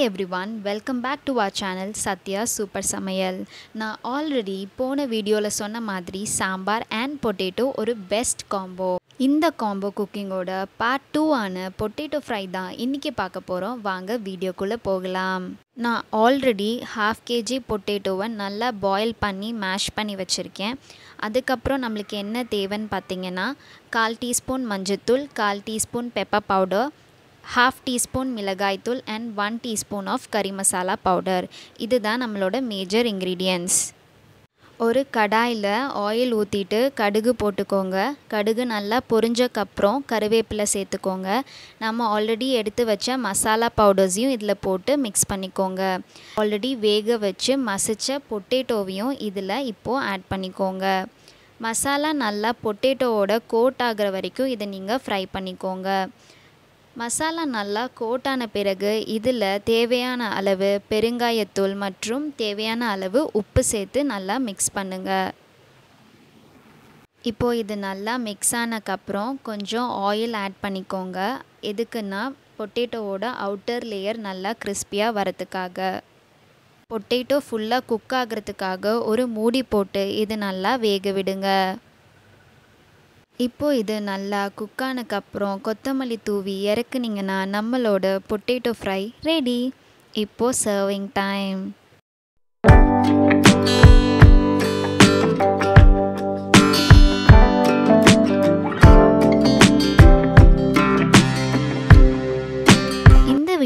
hi everyone welcome back to our channel Sathya super Samayal நான் already போன வீடியோவில் சொன்ன மாதிரி சாம்பார் அண்ட் பொட்டேட்டோ ஒரு பெஸ்ட் காம்போ இந்த காம்போ குக்கிங்கோட பார்ட் டூ ஆன பொட்டேட்டோ ஃப்ரை தான் இன்றைக்கி பார்க்க போகிறோம் வாங்க வீடியோக்குள்ளே போகலாம் நான் ஆல்ரெடி ஹாஃப் கேஜி பொட்டேட்டோவை நல்லா பாயில் பண்ணி மேஷ் பண்ணி வச்சுருக்கேன் அதுக்கப்புறம் நம்மளுக்கு என்ன தேவைன்னு பார்த்தீங்கன்னா கால் டீஸ்பூன் மஞ்சத்தூள் கால் teaspoon pepper powder half teaspoon மிளகாய்த்தூள் and one teaspoon of curry masala powder இதுதான் நம்மளோட மேஜர் இன்க்ரீடியன்ஸ் ஒரு கடாயில் ஆயில் ஊற்றிட்டு கடுகு போட்டுக்கோங்க கடுகு நல்லா பொரிஞ்சக்கப்புறம் கருவேப்பிலை சேர்த்துக்கோங்க நம்ம ஆல்ரெடி எடுத்து வச்ச மசாலா பவுடர்ஸையும் இதில் போட்டு மிக்ஸ் பண்ணிக்கோங்க ஆல்ரெடி வேக வச்சு மசித்த பொட்டேட்டோவையும் இதில் இப்போது ஆட் பண்ணிக்கோங்க மசாலா நல்லா பொட்டேட்டோவோட கோட் ஆகிற வரைக்கும் இதை நீங்கள் ஃப்ரை பண்ணிக்கோங்க மசாலா நல்லா கோட்டான பிறகு இதில் தேவையான அளவு பெருங்காயத்தூள் மற்றும் தேவையான அளவு உப்பு சேர்த்து நல்லா மிக்ஸ் பண்ணுங்கள் இப்போது இது நல்லா மிக்ஸ் ஆனக்கப்புறம் கொஞ்சம் ஆயில் ஆட் பண்ணிக்கோங்க எதுக்குன்னா பொட்டேட்டோவோட அவுட்டர் லேயர் நல்லா கிறிஸ்பியாக வரத்துக்காக பொட்டேட்டோ ஃபுல்லாக குக் ஆகிறதுக்காக ஒரு மூடி போட்டு இது நல்லா வேக விடுங்க இப்போது இது நல்லா அப்புறம் கொத்தமல்லி தூவி இறக்குனிங்கன்னா நம்மளோட பொட்டேட்டோ ஃப்ரை ரெடி இப்போது சர்விங் டைம்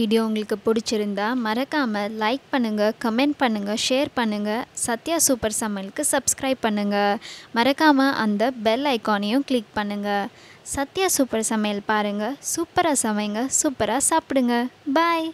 வீடியோ உங்களுக்கு பிடிச்சிருந்தா மறக்காமல் லைக் பண்ணுங்கள் கமெண்ட் பண்ணுங்கள் ஷேர் பண்ணுங்கள் சத்யா சூப்பர் சமையலுக்கு சப்ஸ்கிரைப் பண்ணுங்கள் மறக்காமல் அந்த பெல் ஐக்கானையும் கிளிக் பண்ணுங்கள் சத்யா சூப்பர் சமையல் பாருங்கள் சூப்பராக சமைங்க சூப்பராக சாப்பிடுங்க பாய்